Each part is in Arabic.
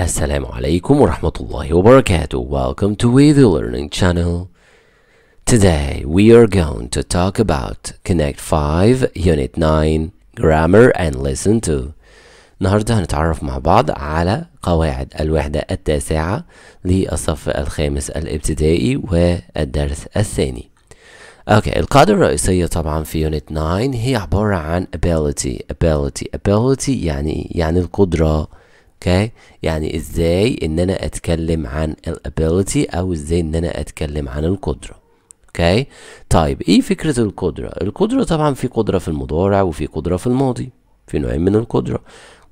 السلام عليكم ورحمة الله وبركاته. Welcome to We the Learning Channel. Today we are going to talk about Connect 5 Unit 9 Grammar and Listen To. النهارده هنتعرف مع بعض على قواعد الوحدة التاسعة للصف الخامس الابتدائي والدرس الثاني. اوكي القاعدة الرئيسية طبعا في يونت 9 هي عبارة عن ability ability ability يعني يعني القدرة اوكي يعني ازاي ان انا اتكلم عن الابيلتي او ازاي ان انا اتكلم عن القدره اوكي طيب ايه فكره القدره القدره طبعا في قدره في المضارع وفي قدره في الماضي في نوعين من القدره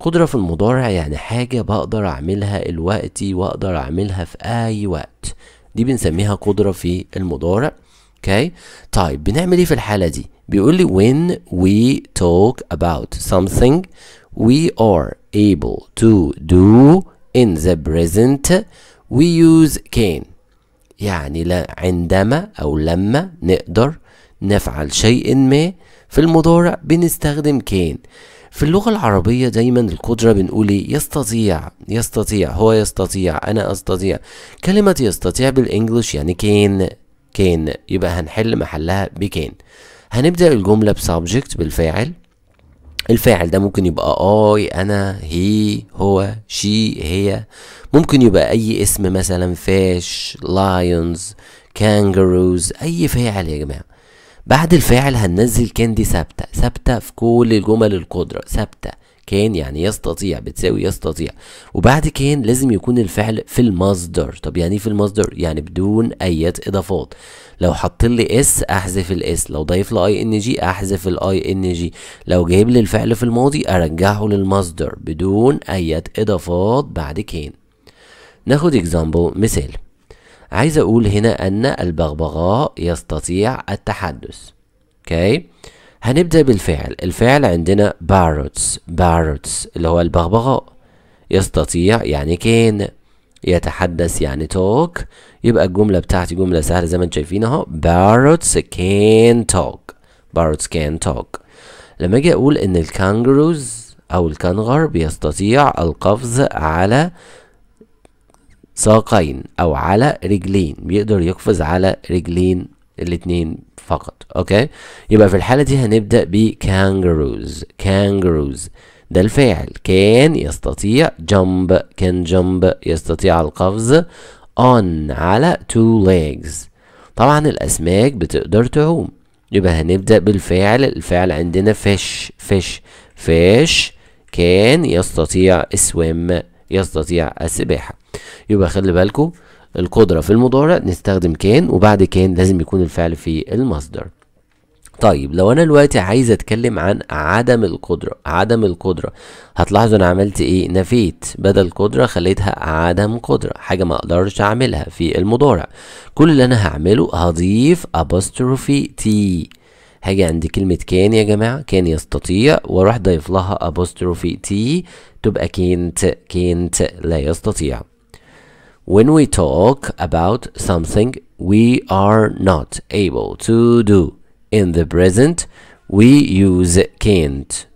قدره في المضارع يعني حاجه بقدر اعملها الوقتي واقدر اعملها في اي وقت دي بنسميها قدره في المضارع اوكي okay. طيب بنعمل ايه في الحاله دي بيقول لي when we talk about something we are able to do in the present we use can يعني لا عندما او لما نقدر نفعل شيء ما في المضارع بنستخدم كان في اللغة العربية دايما القدرة بنقول إيه؟ يستطيع يستطيع هو يستطيع أنا أستطيع كلمة يستطيع بالإنجلش يعني كان كان يبقى هنحل محلها بكان هنبدأ الجملة بسبجكت بالفاعل الفاعل ده ممكن يبقى اي انا هي هو شي هي ممكن يبقى اي اسم مثلا فاش لايونز كانجروز اي فاعل يا جماعه بعد الفاعل هننزل كان دي ثابته ثابته في كل الجمل القدره ثابته كان يعني يستطيع بتساوي يستطيع وبعد كان لازم يكون الفعل في المصدر طب يعني إيه في المصدر يعني بدون اي اضافات لو حط لي اس احذف الاس لو ضايف لي اي ان جي احذف الاي ان جي لو جايب لي الفعل في الماضي ارجعه للمصدر بدون اي اضافات بعد كان ناخد اكزامبل مثال عايز اقول هنا ان البغبغاء يستطيع التحدث اوكي okay. هنبدأ بالفعل الفعل عندنا باروتس باروتس اللي هو البغبغاء يستطيع يعني كان يتحدث يعني توك يبقى الجملة بتاعتي جملة سهلة زي ما انتم شايفين اهو باروتس كان توك باروتس كان توك لما اجي اقول ان الكانجروز او الكنغر بيستطيع القفز على ساقين او على رجلين بيقدر يقفز على رجلين الاثنين فقط اوكي يبقى في الحالة دي هنبدأ ب كانجروز كانجروز ده الفاعل كان يستطيع جمب كان جمب يستطيع القفز on على two legs طبعا الأسماك بتقدر تعوم يبقى هنبدأ بالفاعل الفاعل عندنا fish fish fish كان يستطيع swim يستطيع السباحة يبقى خلي بالكم القدرة في المضارع نستخدم كان وبعد كان لازم يكون الفعل في المصدر طيب لو انا دلوقتي عايز اتكلم عن عدم القدرة عدم القدرة هتلاحظوا انا عملت ايه نفيت بدل قدرة خليتها عدم قدرة حاجة ما اقدرش اعملها في المضارع كل اللي انا هعمله هضيف apostrophe تي هاجي عند كلمة كان يا جماعة كان يستطيع واروح ضايف لها apostrophe تي تبقى كانت كانت لا يستطيع when we talk about something we are not able to do in the present we use can't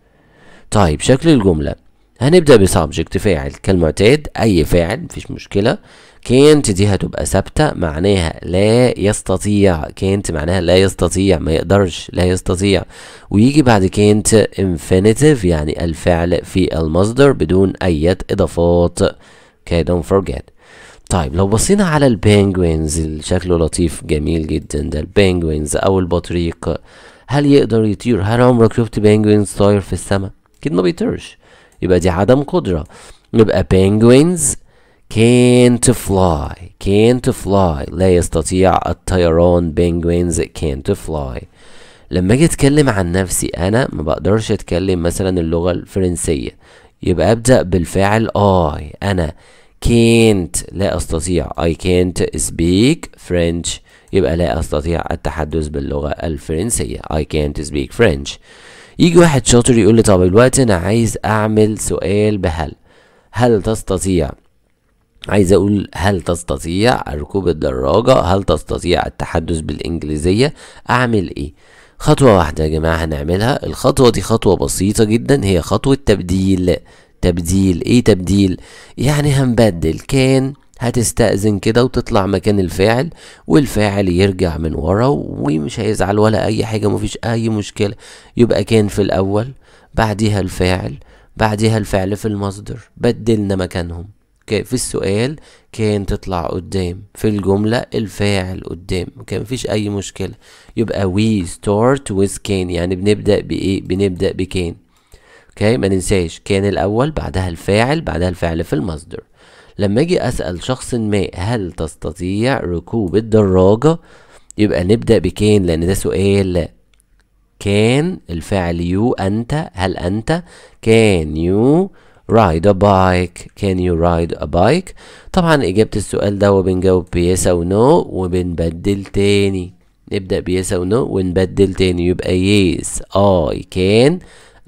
طيب شكل الجملة هنبدأ بسبجكت فاعل كالمعتاد أي فاعل مفيش مشكلة كانت دي هتبقى ثابتة معناها لا يستطيع كانت معناها لا يستطيع ما يقدرش لا يستطيع ويجي بعد كانت infinitive يعني الفعل في المصدر بدون أي إضافات okay don't forget طيب لو بصينا على البينجوينز اللي شكله لطيف جميل جدا ده البينجوينز او البطريق هل يقدر يطير هل عمرك شفت بينجوينز طاير في السماء اكيد ما بيطيرش يبقى دي عدم قدرة يبقى بينجوينز can't fly can't fly لا يستطيع الطيران بينجوينز can't fly لما اجي اتكلم عن نفسي انا ما بقدرش اتكلم مثلا اللغة الفرنسية يبقى ابدأ بالفاعل I انا can't لا أستطيع I can't speak French يبقى لا أستطيع التحدث باللغة الفرنسية I can't speak French يجي واحد شاطر يقول لي طب دلوقتي أنا عايز أعمل سؤال بهل هل تستطيع عايز أقول هل تستطيع ركوب الدراجة هل تستطيع التحدث بالإنجليزية أعمل إيه خطوة واحدة يا جماعة هنعملها الخطوة دي خطوة بسيطة جدا هي خطوة تبديل تبديل ايه تبديل يعني هنبدل كان هتستأذن كده وتطلع مكان الفاعل والفاعل يرجع من ورا ومش هيزعل ولا اي حاجة مفيش اي مشكلة يبقى كان في الاول بعديها الفاعل بعديها الفعل في المصدر بدلنا مكانهم في السؤال كان تطلع قدام في الجملة الفاعل قدام كان مفيش أي مشكلة يبقى we start with كان يعني بنبدأ بإيه بنبدأ بكان اوكي ما ننساش كان الاول بعدها الفاعل بعدها الفعل في المصدر لما اجي اسال شخص ما هل تستطيع ركوب الدراجه يبقى نبدا بكان لان ده سؤال كان الفعل يو انت هل انت كان يو رايد ا بايك كان يو رايد ا بايك طبعا اجابة السؤال ده وبنجاوب بيس او نو وبنبدل تاني نبدأ بيس او نو ونبدل تاني يبقى يس اي كان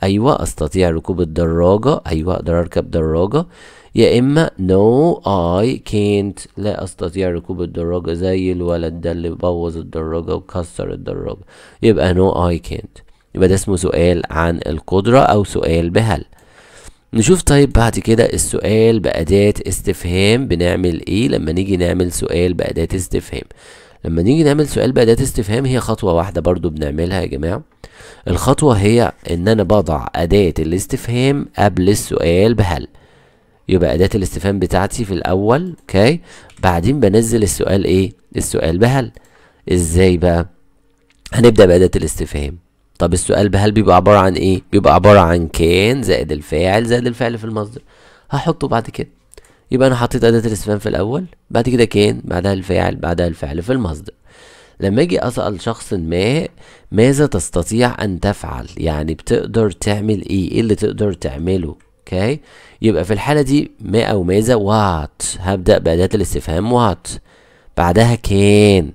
أيوة أستطيع ركوب الدراجة أيوة أقدر أركب دراجة يا إما no I can't لا أستطيع ركوب الدراجة زي الولد ده اللي بوظ الدراجة وكسر الدراجة يبقى no I can't يبقى ده اسمه سؤال عن القدرة أو سؤال بهل نشوف طيب بعد كده السؤال بأداة استفهام بنعمل إيه لما نيجي نعمل سؤال بأداة استفهام لما نيجي نعمل سؤال بأداة استفهام هي خطوة واحدة برضو بنعملها يا جماعة الخطوة هي إن أنا بضع أداة الاستفهام قبل السؤال بهل يبقى أداة الاستفهام بتاعتي في الأول كاي بعدين بنزل السؤال إيه؟ السؤال بهل إزاي بقى؟ هنبدأ بأداة الاستفهام طب السؤال بهل بيبقى عبارة عن إيه؟ بيبقى عبارة عن كان زائد الفاعل زائد الفعل في المصدر هحطه بعد كده يبقى أنا حطيت أداة الاستفهام في الأول بعد كده كان بعدها الفاعل بعدها الفعل في المصدر لما اجي اسال شخص ما ماذا تستطيع ان تفعل يعني بتقدر تعمل ايه ايه اللي تقدر تعمله اوكي يبقى في الحاله دي ما او ماذا وات هبدا باداه الاستفهام وات بعدها كان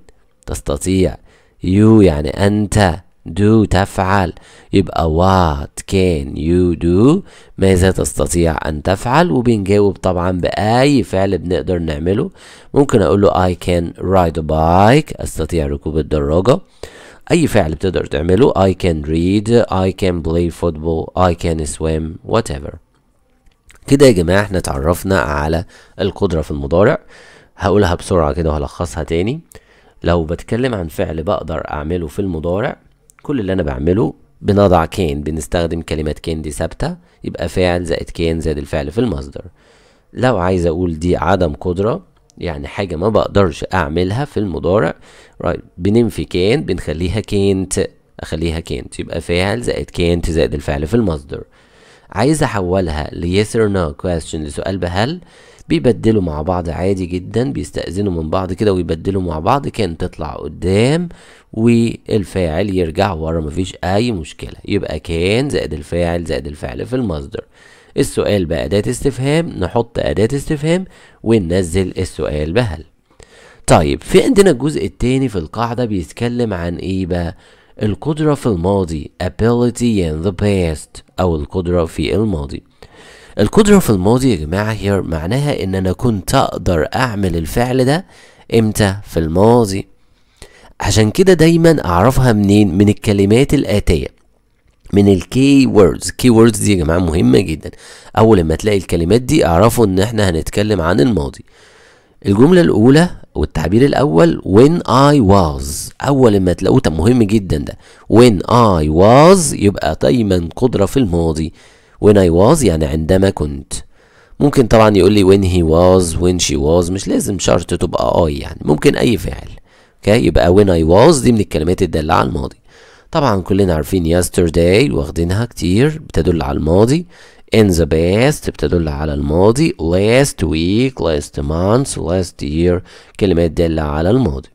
تستطيع يو يعني انت دو تفعل يبقى وات كان يو دو ماذا تستطيع أن تفعل وبنجاوب طبعا بأي فعل بنقدر نعمله ممكن أقول له اي كان رايد بايك أستطيع ركوب الدراجة أي فعل بتقدر تعمله اي كان ريد اي كان بلاي فوتبول اي كان سويم وات ايفر كده يا جماعة احنا اتعرفنا على القدرة في المضارع هقولها بسرعة كده وهلخصها تاني لو بتكلم عن فعل بقدر أعمله في المضارع كل اللي انا بعمله بنضع كان بنستخدم كلمة كان دي ثابتة يبقى فاعل زائد كان زائد الفعل في المصدر لو عايز اقول دي عدم قدرة يعني حاجة ما بقدرش اعملها في المضارع بننفي كان بنخليها كانت اخليها كانت يبقى فاعل زائد كانت زائد الفعل في المصدر عايز احولها ل yes or no question لسؤال بهل بيبدلوا مع بعض عادي جدا بيستأذنوا من بعض كده ويبدلوا مع بعض كان تطلع قدام والفاعل يرجع ورا مفيش أي مشكلة يبقى كان زائد الفاعل زائد الفعل في المصدر السؤال بأداة استفهام نحط أداة استفهام وننزل السؤال بهل طيب في عندنا الجزء التاني في القاعدة بيتكلم عن إيه بقى؟ القدرة في الماضي ability in the past أو القدرة في الماضي القدرة في الماضي يا جماعة هي معناها ان انا كنت اقدر اعمل الفعل ده امتى في الماضي عشان كده دايما اعرفها منين من الكلمات الاتية من الكي ووردز كي ووردز دي يا جماعة مهمة جدا اول ما تلاقي الكلمات دي اعرفوا ان احنا هنتكلم عن الماضي الجملة الاولى والتعبير الاول when I was اول ما تلاقوه طب مهم جدا ده when I was يبقى دايما قدرة في الماضي when I was يعني عندما كنت ممكن طبعا يقول لي when he was when she was مش لازم شرط تبقى I يعني ممكن أي فعل اوكي يبقى when I was دي من الكلمات الدالة على الماضي طبعا كلنا عارفين yesterday واخدينها كتير بتدل على الماضي in the past بتدل على الماضي last week last month last year كلمات دالة على الماضي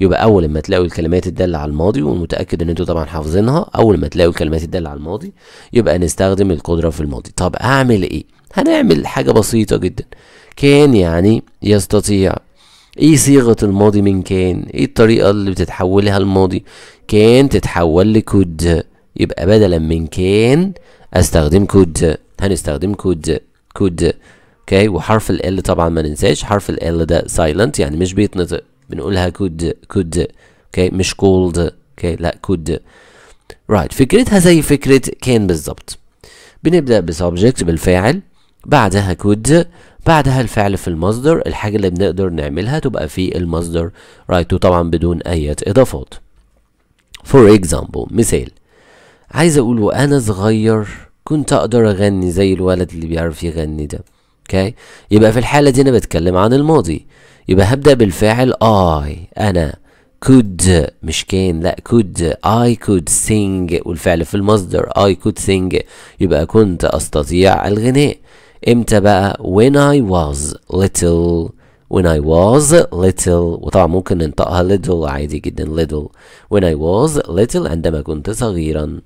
يبقى اول ما تلاقوا الكلمات الداله على الماضي ومتاكد ان انتوا طبعا حافظينها اول ما تلاقوا الكلمات الداله على الماضي يبقى نستخدم القدره في الماضي طب اعمل ايه هنعمل حاجه بسيطه جدا كان يعني يستطيع ايه صيغه الماضي من كان ايه الطريقه اللي بتتحولها الماضي كان تتحول لكود يبقى بدلا من كان استخدم كود هنستخدم كود كود اوكي وحرف ال طبعا ما ننساش حرف ال ده سايلنت يعني مش بيتنطق بنقولها could could اوكي okay. مش cold اوكي okay. لا could right فكرتها زي فكرة كان بالظبط بنبدأ بسبجكت بالفاعل بعدها could بعدها الفعل في المصدر الحاجة اللي بنقدر نعملها تبقى في المصدر right وطبعا بدون أي إضافات for example مثال عايز أقول وأنا صغير كنت أقدر أغني زي الولد اللي بيعرف يغني ده اوكي okay. يبقى في الحالة دي أنا بتكلم عن الماضي يبقى هبدأ بالفعل I أنا could مش كان لا could I could sing والفعل في المصدر I could sing يبقى كنت أستطيع الغناء امتى بقى when I was little when I was little وطبعا ممكن ننطقها little عادي جدا little when I was little عندما كنت صغيرا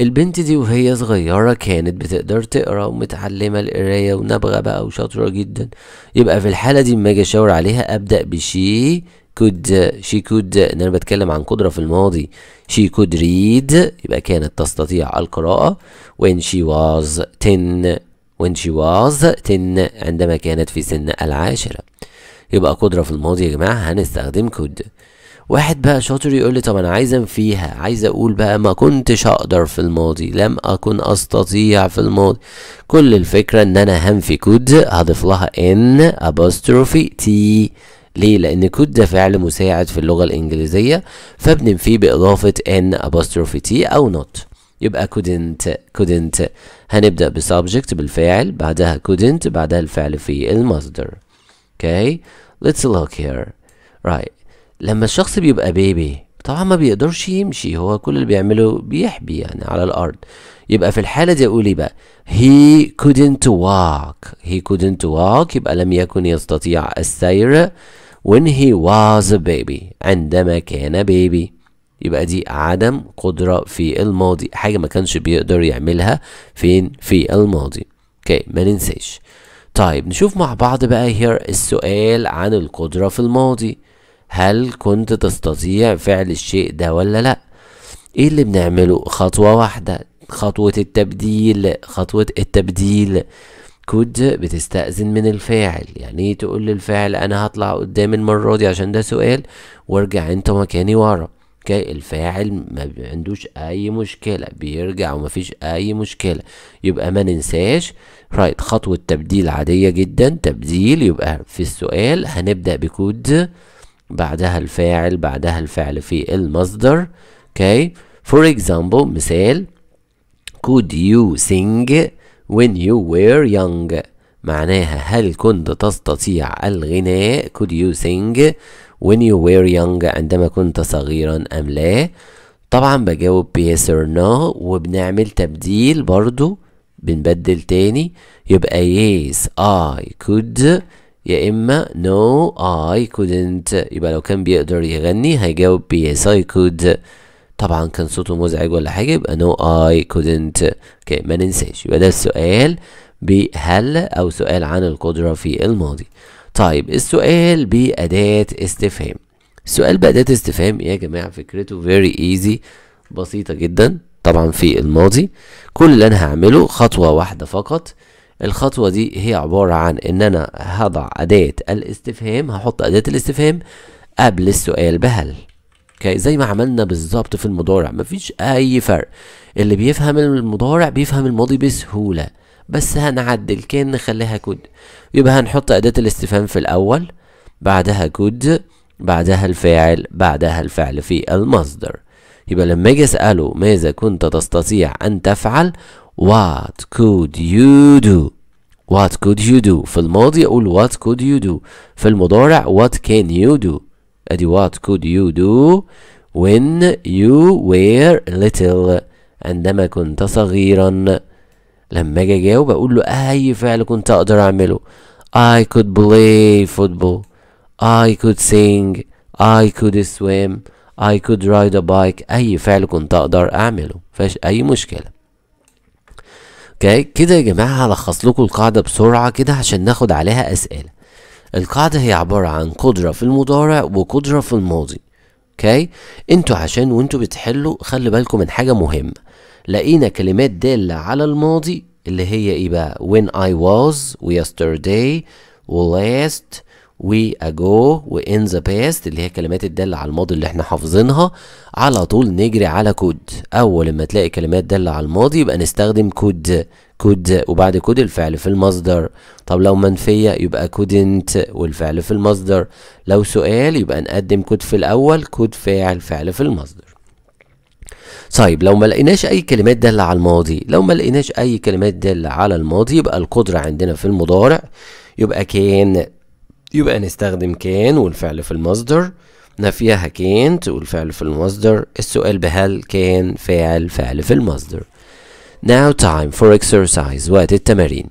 البنت دي وهي صغيرة كانت بتقدر تقرا ومتعلمة القراية ونابغة بقى وشاطرة جدا يبقى في الحالة دي لما اجي اشاور عليها ابدأ بشي كود شي كود ان انا بتكلم عن قدرة في الماضي شي كود ريد يبقى كانت تستطيع القراءة when she was 10 وين شي واز 10 عندما كانت في سن العاشرة يبقى قدرة في الماضي يا جماعة هنستخدم كود واحد بقى شاطر يقول لي طب انا عايز انفيها عايز اقول بقى ما كنتش اقدر في الماضي لم اكن استطيع في الماضي كل الفكره ان انا هنفي كود هضيف لها ان ابوستروفي تي ليه لان كود ده فعل مساعد في اللغه الانجليزيه فبننفيه باضافه ان ابوستروفي تي او نوت يبقى couldn't couldn't هنبدأ بسبجكت بالفاعل بعدها couldn't بعدها الفعل في المصدر okay let's look here right لما الشخص بيبقى بيبي طبعا ما بيقدرش يمشي هو كل اللي بيعمله بيحبي يعني على الارض يبقى في الحاله دي اقول ايه بقى he couldn't walk he couldn't walk يبقى لم يكن يستطيع السير when he was a baby عندما كان بيبي يبقى دي عدم قدرة في الماضي حاجة ما كانش بيقدر يعملها فين في الماضي اوكي ما ننساش طيب نشوف مع بعض بقى هير السؤال عن القدرة في الماضي هل كنت تستطيع فعل الشيء ده ولا لا ايه اللي بنعمله خطوة واحدة خطوة التبديل خطوة التبديل كود بتستأذن من الفاعل يعني ايه تقول للفاعل انا هطلع قدام المرة دي عشان ده سؤال وارجع انت مكاني ورا اوكي الفاعل ما عندوش اي مشكلة بيرجع وما فيش اي مشكلة يبقى ما ننساش رايت خطوة تبديل عادية جدا تبديل يبقى في السؤال هنبدأ بكود بعدها الفاعل بعدها الفعل في المصدر okay for example مثال could you sing when you were young معناها هل كنت تستطيع الغناء could you sing when you were young عندما كنت صغيرا أم لا طبعا بجاوب yes or no وبنعمل تبديل برضو بنبدل تاني يبقى yes I could يا إما no I couldn't يبقى لو كان بيقدر يغني هيجاوب yes I could طبعا كان صوته مزعج ولا حاجة يبقى no I couldn't اوكي ما ننساش يبقى ده السؤال بهل أو سؤال عن القدرة في الماضي طيب السؤال بأداة استفهام السؤال بأداة استفهام يا جماعة فكرته very easy بسيطة جدا طبعا في الماضي كل اللي أنا هعمله خطوة واحدة فقط الخطوة دي هي عبارة عن ان انا هضع اداة الاستفهام هحط اداة الاستفهام قبل السؤال بهل اوكي زي ما عملنا بالظبط في المضارع مفيش اي فرق اللي بيفهم المضارع بيفهم الماضي بسهولة بس هنعدل كان نخليها كود يبقى هنحط اداة الاستفهام في الاول بعدها كود بعدها الفاعل بعدها الفعل في المصدر يبقى لما اجي اساله ماذا كنت تستطيع ان تفعل what could you do what could you do في الماضي أقول what could you do في المضارع what can you do أدي what could you do when you were little عندما كنت صغيرا لما اجي اجاوب اقول له اي فعل كنت اقدر اعمله I could play football I could sing I could swim I could ride a bike اي فعل كنت اقدر اعمله فاش اي مشكلة. كده يا جماعة هلخص لكم القاعدة بسرعة كده عشان ناخد عليها أسئلة القاعدة هي عبارة عن قدرة في المضارع وقدرة في الماضي اوكي انتوا عشان وانتوا بتحلوا خلي بالكم من حاجة مهمة لقينا كلمات دالة على الماضي اللي هي ايه بقى when I was و yesterday و last وي اجو وان ذا باست اللي هي كلمات الدالة على الماضي اللي احنا حافظينها على طول نجري على كود اول ما تلاقي كلمات دالة على الماضي يبقى نستخدم كود كود وبعد كود الفعل في المصدر طب لو منفية يبقى كودنت والفعل في المصدر لو سؤال يبقى نقدم كود في الاول كود فاعل فعل في المصدر طيب لو ما لقيناش اي كلمات دالة على الماضي لو ما لقيناش اي كلمات دالة على الماضي يبقى القدرة عندنا في المضارع يبقى كان يبقى نستخدم كان والفعل في المصدر نفيها كانت والفعل في المصدر السؤال بهل كان فعل فعل في المصدر Now time for exercise وقت التمارين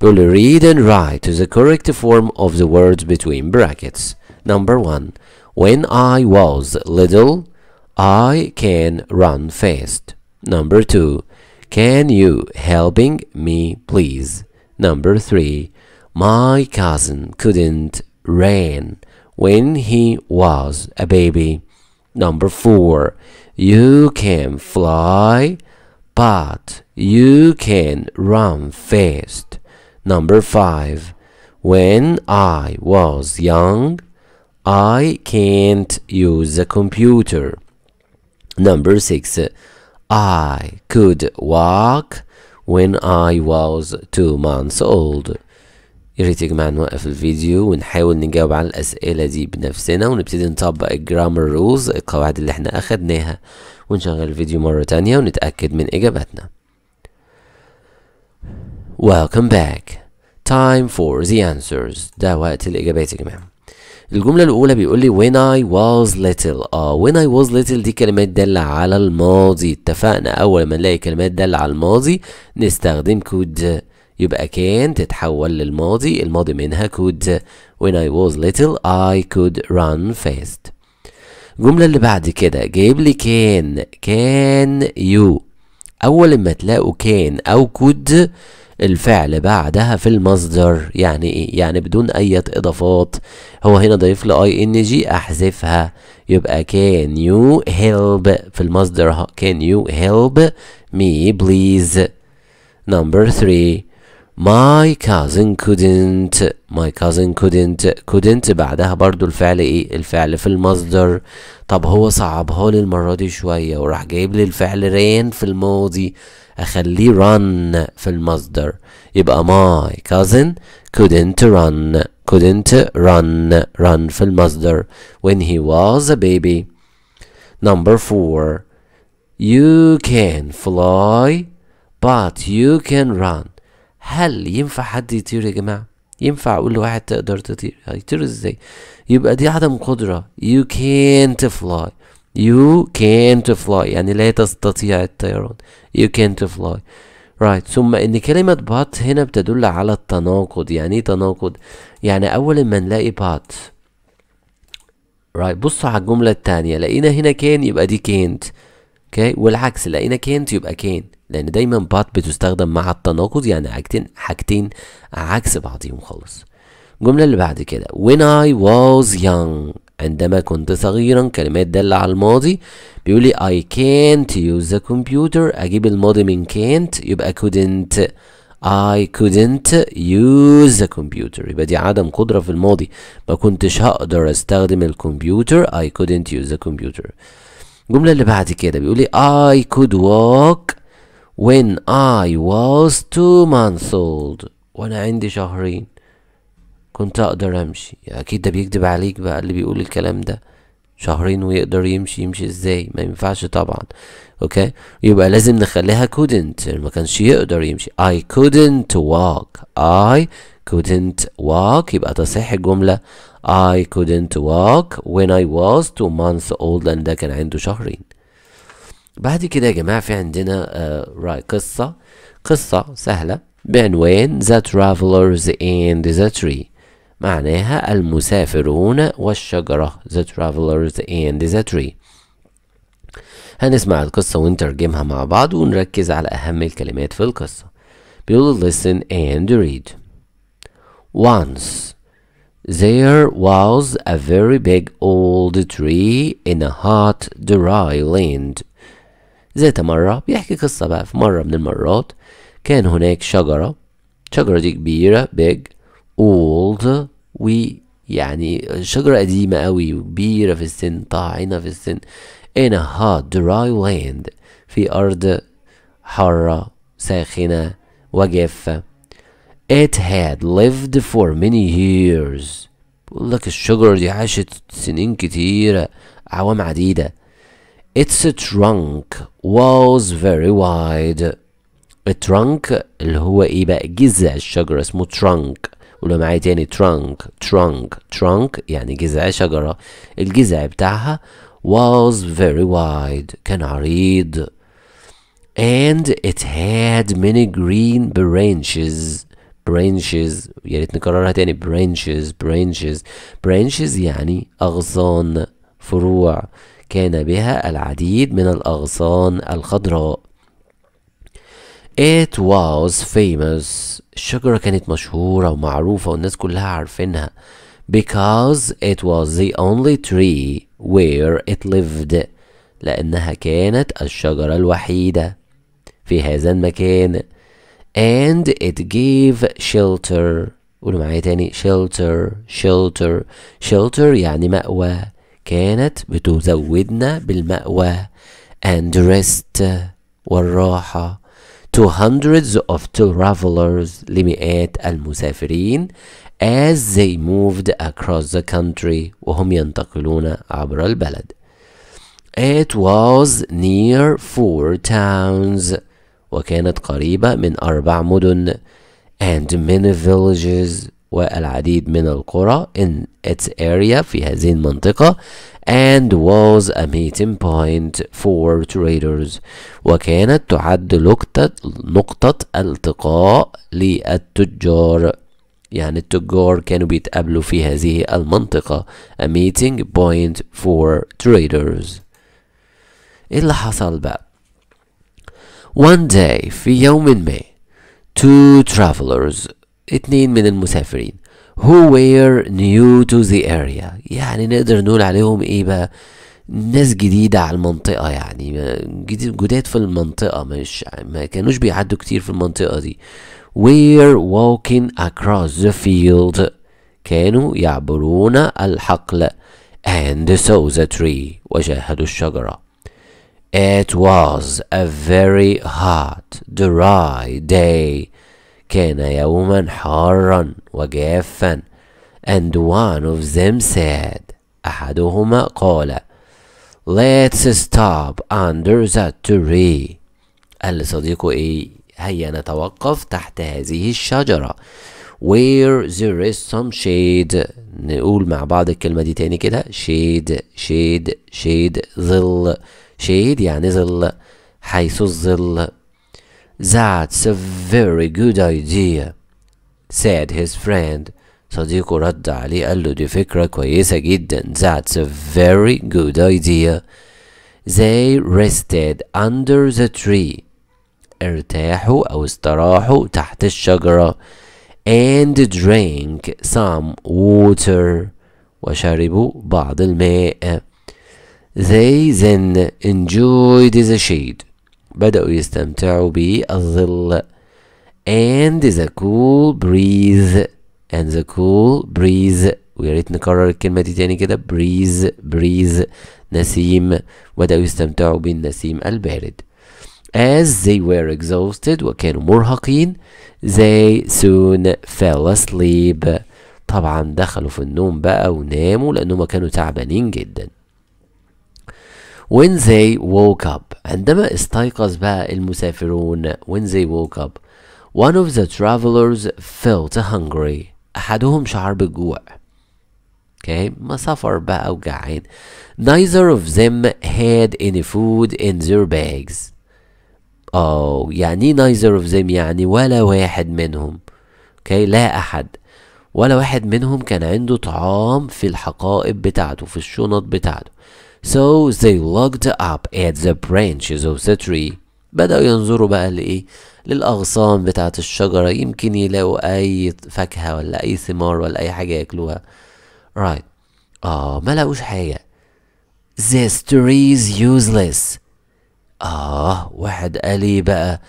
بيقول read and write the correct form of the words between brackets Number one When I was little I can run fast Number two Can you helping me please Number three My cousin couldn't run when he was a baby. Number four, you can fly, but you can run fast. Number five, when I was young, I can't use a computer. Number six, I could walk when I was two months old. يا ريت يا جماعه نوقف الفيديو ونحاول نجاوب على الاسئله دي بنفسنا ونبتدي نطبق الجرامر رولز القواعد اللي احنا اخدناها ونشغل الفيديو مره تانية ونتاكد من اجاباتنا Welcome back Time for the answers ده وقت الإجابات يا جماعة الجملة الأولى بيقول لي when I was little اه when I was little دي كلمات دالة على الماضي اتفقنا أول ما نلاقي كلمات دالة على الماضي نستخدم could يبقى كان تتحول للماضي الماضي منها could when I was little I could run fast الجملة اللي بعد كده جايب لي كان كان يو أول ما تلاقوا كان أو كود الفعل بعدها في المصدر يعني إيه؟ يعني بدون أي إضافات هو هنا ضيف لي إن جي أحذفها يبقى كان يو هيلب في المصدر كان يو هيلب مي بليز نمبر ثري My cousin couldn't My cousin couldn't couldn't بعدها برضو الفعل ايه الفعل في المصدر طب هو صعبها لي دي شوية وراح جايب لي الفعل ran في الماضي اخليه run في المصدر يبقى my cousin couldn't run couldn't run run في المصدر when he was a baby number four you can fly but you can run هل ينفع حد يطير يا جماعه ينفع اقول لواحد تقدر تطير هيطير يعني ازاي يبقى دي عدم قدره you can't fly you can't fly يعني لا تستطيع الطيران you can't fly right ثم ان كلمة but هنا بتدل على التناقض يعني ايه تناقض يعني اول ما نلاقي but right بصوا على الجملة التانية لقينا هنا كان يبقى دي كانت okay والعكس لقينا كانت يبقى كان لان دايما بات بتستخدم مع التناقض يعني حاجتين حاجتين عكس بعضهم خالص الجمله اللي بعد كده when I was young عندما كنت صغيرا كلمات دالة على الماضي بيقول لي I can't use the computer أجيب الماضي من can't يبقى couldn't I couldn't use the computer يبقى دي عدم قدرة في الماضي ما كنتش هقدر استخدم الكمبيوتر I couldn't use the computer الجملة اللي بعد كده بيقول لي I could walk when I was two months old وانا عندي شهرين كنت اقدر امشي يعني اكيد ده بيكدب عليك بقى اللي بيقول الكلام ده شهرين ويقدر يمشي يمشي ازاي ما ينفعش طبعا اوكي يبقى لازم نخليها couldn't يعني ما كانش يقدر يمشي I couldn't walk I couldn't walk يبقى تصحيح الجملة I couldn't walk when I was two months old لأن ده كان عنده شهرين بعد كده يا جماعة في عندنا آه، راي قصة قصة سهلة بعنوان The Travelers and the Tree معناها المسافرون والشجرة The Travelers and the Tree هنسمع القصة ونترجمها مع بعض ونركز على أهم الكلمات في القصة بيقول listen and read Once there was a very big old tree in a hot dry land ذات مرة بيحكي قصة بقى في مرة من المرات كان هناك شجرة الشجرة دي كبيرة big old يعني شجرة قديمة قوي وكبيرة في السن طاعنة في السن in a hot dry land في أرض حارة ساخنة وجافة It had lived for many years بقول لك الشجرة دي عاشت سنين كتيرة أعوام عديدة Its trunk was very wide A trunk اللي هو ايه بقى جذع الشجرة اسمه trunk قولوا معايا تاني trunk trunk trunk يعني جذع شجرة الجذع بتاعها was very wide كان عريض and it had many green branches branches يا ريت نكررها تاني branches branches branches يعني أغصان فروع كان بها العديد من الأغصان الخضراء It was famous الشجرة كانت مشهورة ومعروفة والناس كلها عارفينها because it was the only tree where it lived لأنها كانت الشجرة الوحيدة في هذا المكان and it gave shelter قولوا معايا تاني shelter shelter shelter يعني مأوى كانت بتزودنا بالمأوى and rest uh, والراحة to hundreds of travelers لمئات المسافرين as they moved across the country وهم ينتقلون عبر البلد It was near four towns وكانت قريبة من أربع مدن and many villages والعديد من القرى in its area في هذه المنطقة and was a meeting point for traders وكانت تعد نقطة نقطة التقاء للتجار يعني التجار كانوا بيتقابلوا في هذه المنطقة a meeting point for traders ايه اللي حصل بقى one day في يوم ما two travelers اتنين من المسافرين who were new to the area يعني نقدر نقول عليهم ايه بقى ناس جديدة على المنطقة يعني جداد في المنطقة مش ما كانوش بيعدوا كتير في المنطقة دي were walking across the field كانوا يعبرون الحقل and saw the tree وشاهدوا الشجرة It was a very hot, dry day كان يوما حارا وجافا and one of them said أحدهما قال Let's stop under that tree قال لصديقه إيه هيا نتوقف تحت هذه الشجرة where there is some shade نقول مع بعض الكلمة دي تاني كده shade shade shade ظل shade يعني ظل حيث الظل That's a very good idea, said his friend. صديقه رد عليه قال له دي فكرة كويسة جدا That's a very good idea They rested under the tree ارتاحوا أو استراحوا تحت الشجرة and drank some water وشربوا بعض الماء They then enjoyed the shade بدأوا يستمتعوا بالظل and the cool breeze and the cool breeze ويا ريت نكرر الكلمة دي تاني كده breeze breeze نسيم بدأوا يستمتعوا بالنسيم البارد As they were exhausted وكانوا مرهقين they soon fell asleep طبعا دخلوا في النوم بقى وناموا لأنهم كانوا تعبانين جدا when they woke up عندما استيقظ بقى المسافرون when they woke up one of the travelers felt hungry أحدهم شعر بالجوع okay ما سافر بقى وجعان neither of them had any food in their bags أو oh. يعني neither of them يعني ولا واحد منهم okay لا أحد ولا واحد منهم كان عنده طعام في الحقائب بتاعته في الشنط بتاعته So they looked up at the branches of the tree بدأوا ينظروا بقى لإيه للأغصان بتاعة الشجرة يمكن يلاقوا أي فاكهة ولا أي ثمار ولا أي حاجة ياكلوها right آه ما لقوش حاجة this tree is useless آه واحد قال إيه بقى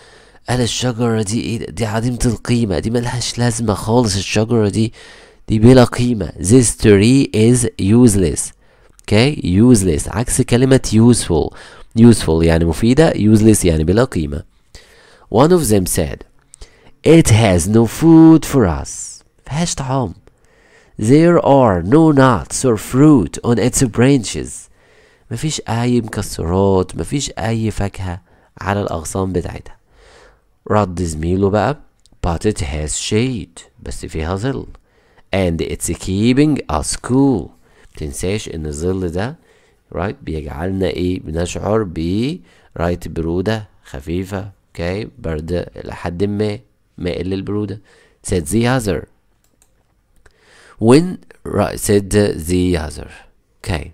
قال الشجرة دي إيه دي عديمة القيمة دي ملهاش لازمة خالص الشجرة دي دي بلا قيمة this tree is useless okay? useless عكس كلمة useful useful يعني مفيدة useless يعني بلا قيمة one of them said it has no food for us فيهاش طعام there are no nuts or fruit on its branches مفيش أي مكسرات مفيش أي فاكهة على الأغصان بتاعتها رد زميله بقى but it has shade بس فيها ظل and it's keeping us cool تنساش ان الظل ده رايت right بيجعلنا ايه بنشعر ب رايت برودة خفيفة اوكي okay. برد الى حد ما مائل للبرودة said the other when right, said the other اوكي okay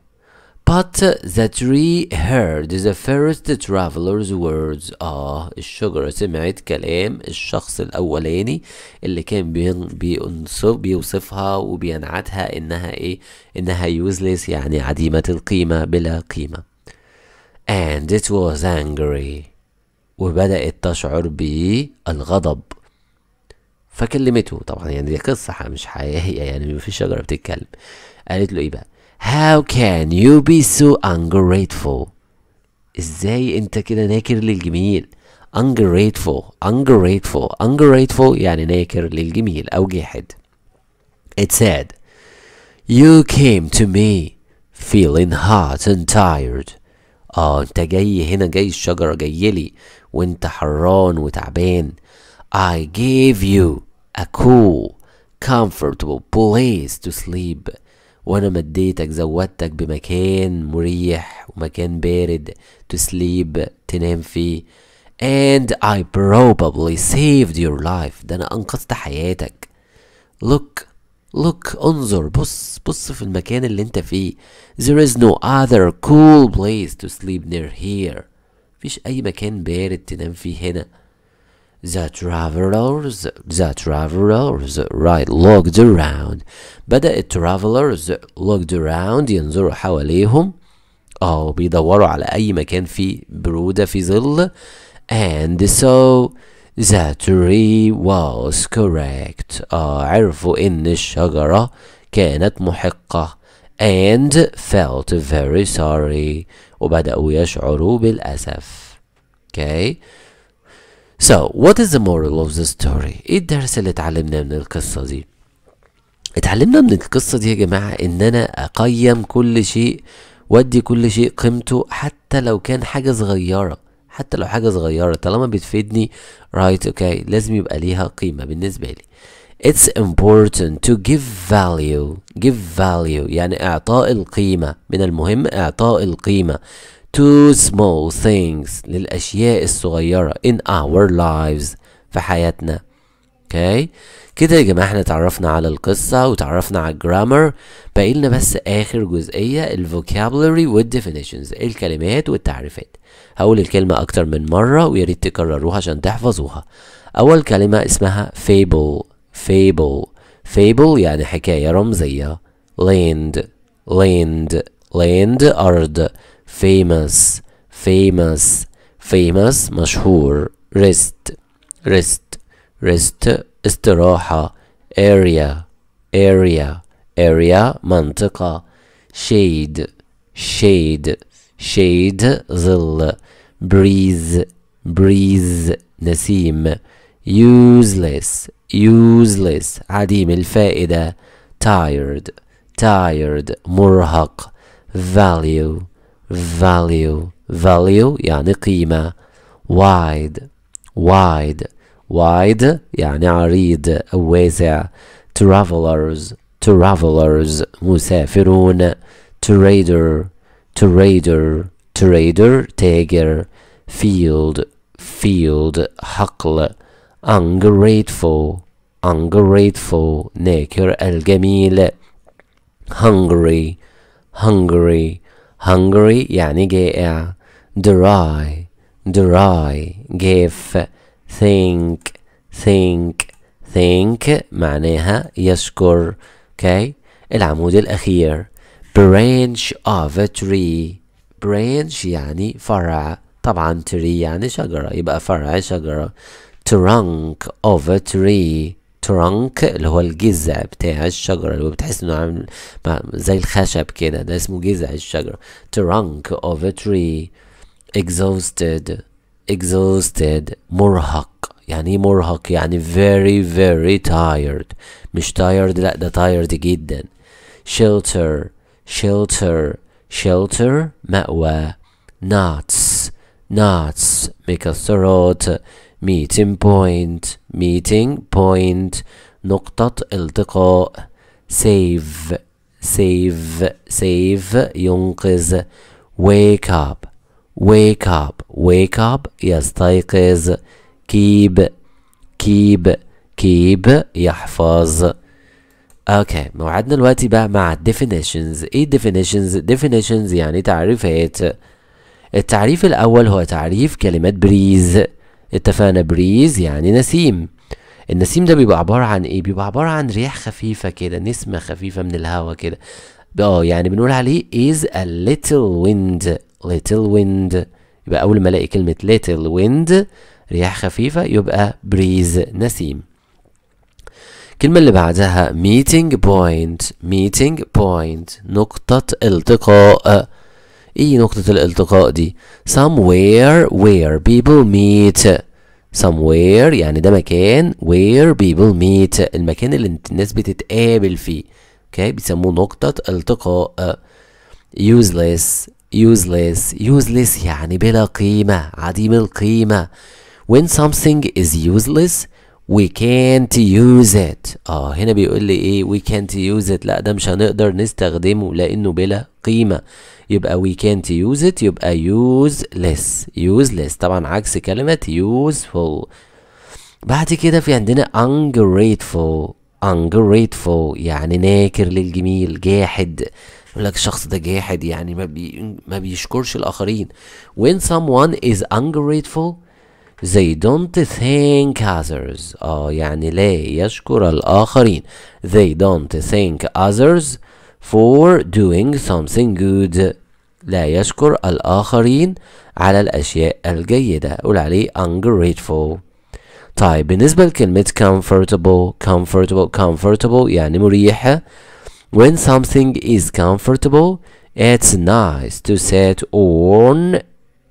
But the tree heard the first traveler's words آه الشجرة سمعت كلام الشخص الأولاني اللي كان بينصف بيوصفها وبينعتها إنها إيه إنها useless يعني عديمة القيمة بلا قيمة and it was angry وبدأت تشعر بالغضب فكلمته طبعا يعني دي قصة مش حقيقية يعني مفيش شجرة بتتكلم قالت له إيه بقى How can you be so ungrateful? ازاي انت كده ناكر للجميل ungrateful ungrateful ungrateful يعني ناكر للجميل او جاحد It said You came to me feeling hot and tired اه انت جاي هنا جاي الشجرة جاي لي وانت حران وتعبان I gave you a cool comfortable place to sleep وانا مديتك زودتك بمكان مريح ومكان بارد to sleep تنام فيه and I probably saved your life ده انا انقذت حياتك look look انظر بص بص في المكان اللي انت فيه there is no other cool place to sleep near here مفيش اي مكان بارد تنام فيه هنا The travelers, the travelers, right, looked around. بدأ travelers looked around ينظروا حواليهم أو بيدوروا على أي مكان فيه برودة في ظل and so the tree was correct آه عرفوا إن الشجرة كانت محقة and felt very sorry وبدأوا يشعروا بالأسف okay So what is the moral of the story ايه الدرس اللي اتعلمناه من القصة دي اتعلمنا من القصة دي يا جماعة ان انا اقيم كل شيء وادي كل شيء قيمته حتى لو كان حاجة صغيرة حتى لو حاجة صغيرة طالما بتفيدني right okay لازم يبقى ليها قيمة بالنسبة لي It's important to give value give value يعني إعطاء القيمة من المهم إعطاء القيمة to small things للأشياء الصغيرة in our lives في حياتنا okay. كده يا جماعة احنا اتعرفنا على القصة وتعرفنا على الجرامر لنا بس آخر جزئية الفوكابلري والديفينيشنز الكلمات والتعريفات هقول الكلمة أكتر من مرة وياريت تكرروها عشان تحفظوها أول كلمة اسمها fable fable fable يعني حكاية رمزية land land land أرض famous famous famous مشهور rest rest rest استراحة area area area منطقة shade shade shade ظل breeze breeze نسيم useless useless عديم الفائدة tired tired مرهق value value value يعني قيمة wide wide wide يعني عريض أو واسع travelers travelers مسافرون trader trader trader تاجر field field حقل ungrateful ungrateful ناكر الجميل hungry hungry hungry يعني جائع dry dry give think think think معناها يشكر okay العمود الأخير branch of a tree branch يعني فرع طبعا tree يعني شجرة يبقى فرع شجرة trunk of a tree ترانك اللي هو الجذع بتاع الشجرة اللي هو بتحس انه عامل زي الخشب كده ده اسمه جذع الشجرة trunk of a tree exhausted exhausted مرهق يعني ايه مرهق يعني very very tired مش tired لا ده tired جدا shelter shelter shelter مأوى knots knots make a throat meeting point meeting point نقطة التقاء save save save ينقذ wake up wake up wake up يستيقظ keep keep keep يحفظ اوكي موعدنا دلوقتي بقى مع definitions ايه definitions definitions يعني تعريفات التعريف الاول هو تعريف كلمة بريز اتفقنا بريز يعني نسيم النسيم ده بيبقى عبارة عن ايه بيبقى عبارة عن رياح خفيفة كده نسمة خفيفة من الهواء كده اه يعني بنقول عليه is a little wind little wind يبقى اول ما الاقي كلمة little wind رياح خفيفة يبقى بريز نسيم الكلمة اللي بعدها meeting point meeting point نقطة التقاء ايه نقطة الالتقاء دي somewhere where people meet somewhere يعني ده مكان where people meet المكان اللي الناس بتتقابل فيه اوكي okay. بيسموه نقطة التقاء useless useless useless يعني بلا قيمة عديم القيمة when something is useless we can't use it اه هنا بيقول لي ايه we can't use it لا ده مش هنقدر نستخدمه لانه بلا قيمة يبقى we can't use it يبقى useless useless طبعا عكس كلمة useful بعد كده في عندنا ungrateful ungrateful يعني ناكر للجميل جاحد يقول لك الشخص ده جاحد يعني ما, بي ما بيشكرش الآخرين when someone is ungrateful they don't thank others اه يعني لا يشكر الآخرين they don't thank others for doing something good لا يشكر الآخرين على الأشياء الجيدة قول عليه ungrateful طيب بالنسبة لكلمة comfortable comfortable comfortable يعني مريحة when something is comfortable it's nice to sit on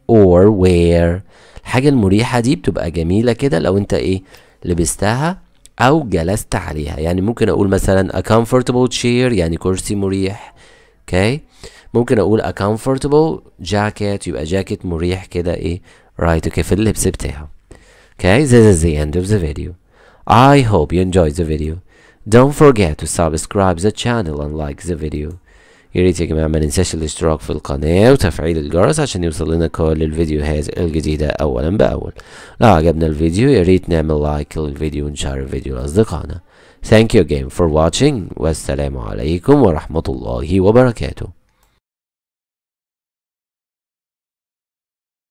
or wear الحاجة المريحة دي بتبقى جميلة كده لو انت ايه لبستها او جلست عليها يعني ممكن اقول مثلا a comfortable chair يعني كرسي مريح okay. ممكن اقول a comfortable jacket يبقى جاكيت مريح كده ايه right okay في اللبس بتاعها okay this is the end of the video I hope you enjoyed the video don't forget to subscribe the channel and like the video يا ريت يا جماعه ما ننساش الاشتراك في القناه وتفعيل الجرس عشان يوصل لنا كل الفيديوهات الجديده اولا باول لو عجبنا الفيديو يا ريت نعمل لايك للفيديو ونشار الفيديو لاصدقائنا Thank you again for watching والسلام عليكم ورحمه الله وبركاته